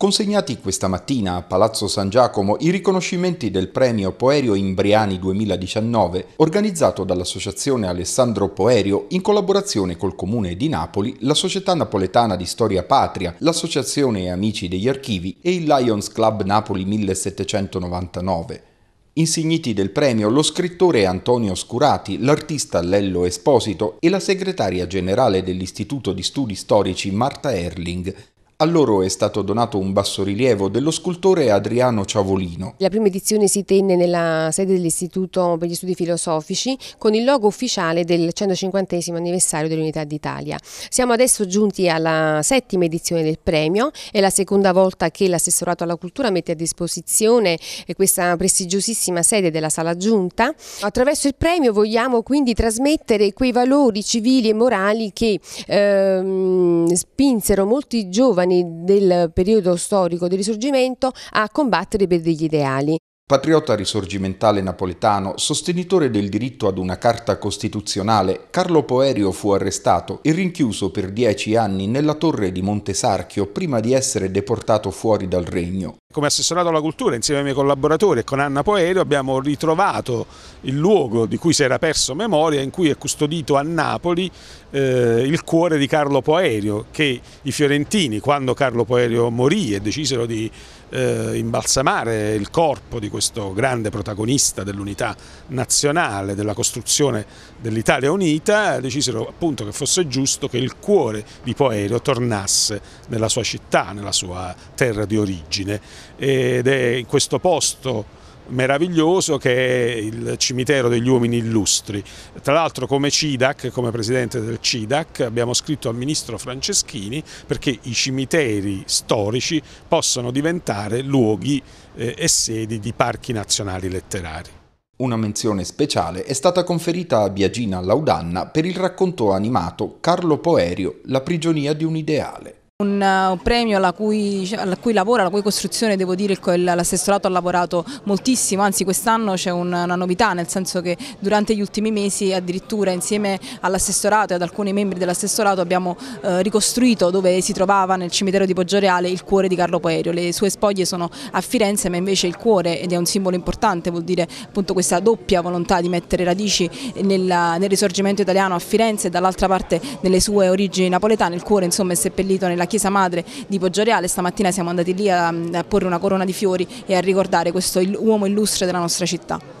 Consegnati questa mattina a Palazzo San Giacomo i riconoscimenti del premio Poerio Imbriani 2019 organizzato dall'Associazione Alessandro Poerio in collaborazione col Comune di Napoli, la Società Napoletana di Storia Patria, l'Associazione Amici degli Archivi e il Lions Club Napoli 1799. Insigniti del premio lo scrittore Antonio Scurati, l'artista Lello Esposito e la segretaria generale dell'Istituto di Studi Storici Marta Erling, a loro è stato donato un bassorilievo dello scultore Adriano Ciavolino. La prima edizione si tenne nella sede dell'Istituto per gli Studi Filosofici con il logo ufficiale del 150 anniversario dell'Unità d'Italia. Siamo adesso giunti alla settima edizione del premio, è la seconda volta che l'assessorato alla cultura mette a disposizione eh, questa prestigiosissima sede della Sala Giunta. Attraverso il premio vogliamo quindi trasmettere quei valori civili e morali che ehm, spinsero molti giovani italiani del periodo storico del risorgimento a combattere per degli ideali. Patriota risorgimentale napoletano, sostenitore del diritto ad una carta costituzionale, Carlo Poerio fu arrestato e rinchiuso per dieci anni nella torre di Montesarchio prima di essere deportato fuori dal regno. Come assessorato alla cultura, insieme ai miei collaboratori e con Anna Poelio, abbiamo ritrovato il luogo di cui si era perso memoria, in cui è custodito a Napoli eh, il cuore di Carlo Poerio che i fiorentini, quando Carlo Poerio morì e decisero di eh, imbalsamare il corpo di questo grande protagonista dell'unità nazionale, della costruzione dell'Italia unita, decisero appunto che fosse giusto che il cuore di Poerio tornasse nella sua città, nella sua terra di origine ed è in questo posto meraviglioso che è il cimitero degli uomini illustri. Tra l'altro come CIDAC, come presidente del CIDAC, abbiamo scritto al ministro Franceschini perché i cimiteri storici possono diventare luoghi eh, e sedi di parchi nazionali letterari. Una menzione speciale è stata conferita a Biagina Laudanna per il racconto animato Carlo Poerio, La prigionia di un ideale. Eh, un premio alla cui, alla cui, lavoro, alla cui costruzione devo dire l'assessorato ha lavorato moltissimo, anzi quest'anno c'è una, novità nel senso che durante gli ultimi mesi addirittura insieme all'assessorato e ad alcuni membri dell'assessorato abbiamo eh, ricostruito dove si trovava nel cimitero di Poggioreale il cuore di Carlo Poerio, le sue spoglie sono a Firenze ma invece il cuore ed è un simbolo importante, vuol dire appunto questa doppia volontà di mettere radici nella, nel risorgimento italiano a Firenze e dall'altra parte nelle sue origini napoletane, il cuore insomma è seppellito nella chiesa madre di Poggioreale, stamattina siamo andati lì a, a porre una corona di fiori e a ricordare questo uomo illustre della nostra città.